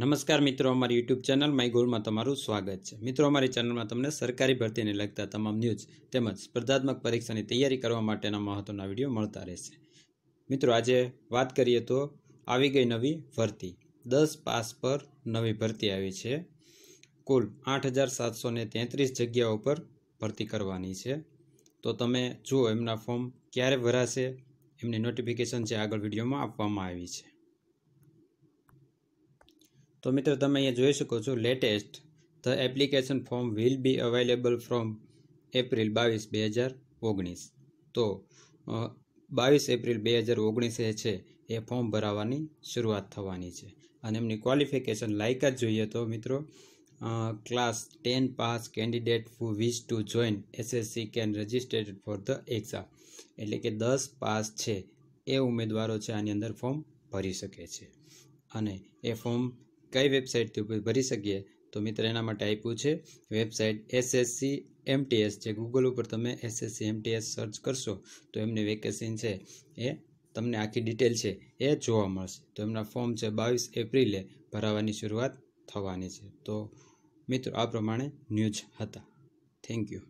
નમસ્કાર મિત્રો અમારી યુટ્યુબ ચેનલ માય ગોલ્ડમાં તમારું સ્વાગત છે મિત્રો અમારી ચેનલમાં તમને સરકારી ભરતીને લગતા તમામ ન્યૂઝ તેમજ સ્પર્ધાત્મક પરીક્ષાની તૈયારી કરવા માટેના મહત્વના વિડીયો મળતા રહેશે મિત્રો આજે વાત કરીએ તો આવી ગઈ નવી ભરતી દસ પાસ પર નવી ભરતી આવી છે કુલ આઠ હજાર સાતસો તેત્રીસ જગ્યાઓ પર ભરતી કરવાની છે તો તમે જુઓ એમના ફોર્મ ક્યારે ભરાશે એમની નોટિફિકેશન જે આગળ વિડીયોમાં આપવામાં આવી છે તો મિત્રો તમે અહીંયા જોઈ શકો છો latest the application form will be available from April બાવીસ બે હજાર ઓગણીસ તો બાવીસ એપ્રિલ બે હજાર ઓગણીસ છે એ ફોર્મ ભરાવાની શરૂઆત થવાની છે અને એમની ક્વોલિફિકેશન જ જોઈએ તો મિત્રો class ten pass candidate who wish to join SSC can registered for the exam એટલે કે દસ પાસ છે એ ઉમેદવારો છે આની અંદર ફોર્મ ભરી શકે છે અને એ ફોર્મ કઈ વેબસાઇટથી ઉપર ભરી શકીએ તો મિત્ર એના માટે આપ્યું છે વેબસાઇટ એસએસસી એમટીએસ જે ગૂગલ ઉપર તમે એસએસસી એમટીએસ સર્ચ કરશો તો એમની વેકેશન છે એ તમને આખી ડિટેલ છે એ જોવા મળશે તો એમના ફોર્મ છે બાવીસ એપ્રિલે ભરાવાની શરૂઆત થવાની છે તો મિત્રો આ પ્રમાણે ન્યૂઝ હતા થેન્ક યુ